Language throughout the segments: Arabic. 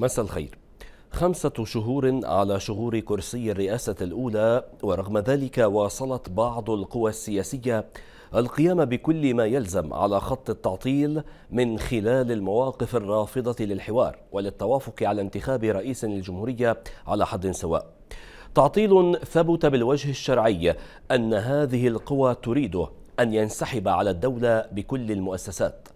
مساء الخير خمسة شهور على شهور كرسي الرئاسة الأولى ورغم ذلك واصلت بعض القوى السياسية القيام بكل ما يلزم على خط التعطيل من خلال المواقف الرافضة للحوار وللتوافق على انتخاب رئيس للجمهورية على حد سواء تعطيل ثبت بالوجه الشرعي أن هذه القوى تريده أن ينسحب على الدولة بكل المؤسسات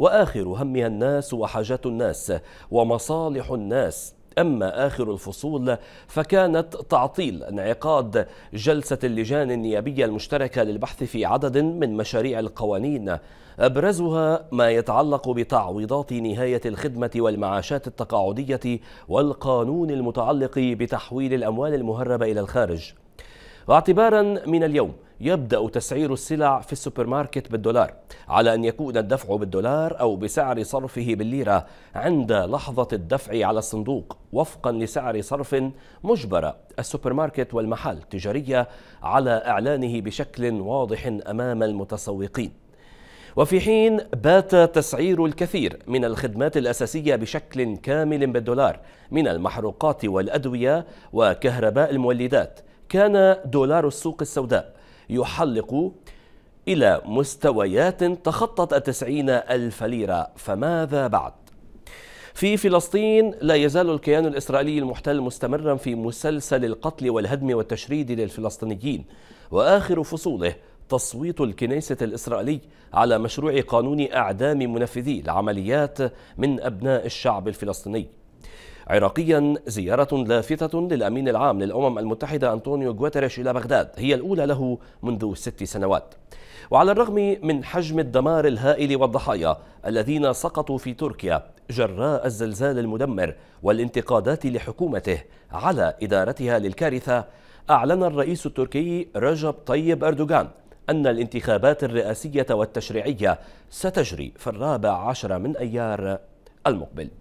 وآخر همها الناس وحاجات الناس ومصالح الناس أما آخر الفصول فكانت تعطيل انعقاد جلسة اللجان النيابية المشتركة للبحث في عدد من مشاريع القوانين أبرزها ما يتعلق بتعويضات نهاية الخدمة والمعاشات التقاعدية والقانون المتعلق بتحويل الأموال المهربة إلى الخارج واعتبارا من اليوم يبدأ تسعير السلع في السوبر ماركت بالدولار على أن يكون الدفع بالدولار أو بسعر صرفه بالليرة عند لحظة الدفع على الصندوق وفقا لسعر صرف مجبر السوبر ماركت والمحال التجارية على إعلانه بشكل واضح أمام المتسوقين وفي حين بات تسعير الكثير من الخدمات الأساسية بشكل كامل بالدولار من المحروقات والأدوية وكهرباء المولدات كان دولار السوق السوداء يحلق إلى مستويات تخطت التسعين ألف ليرة فماذا بعد؟ في فلسطين لا يزال الكيان الإسرائيلي المحتل مستمرا في مسلسل القتل والهدم والتشريد للفلسطينيين وآخر فصوله تصويت الكنيسة الإسرائيلي على مشروع قانون أعدام منفذي العمليات من أبناء الشعب الفلسطيني عراقيا زيارة لافتة للأمين العام للأمم المتحدة أنطونيو غوتيريش إلى بغداد هي الأولى له منذ ست سنوات وعلى الرغم من حجم الدمار الهائل والضحايا الذين سقطوا في تركيا جراء الزلزال المدمر والانتقادات لحكومته على إدارتها للكارثة أعلن الرئيس التركي رجب طيب أردوغان أن الانتخابات الرئاسية والتشريعية ستجري في الرابع عشر من أيار المقبل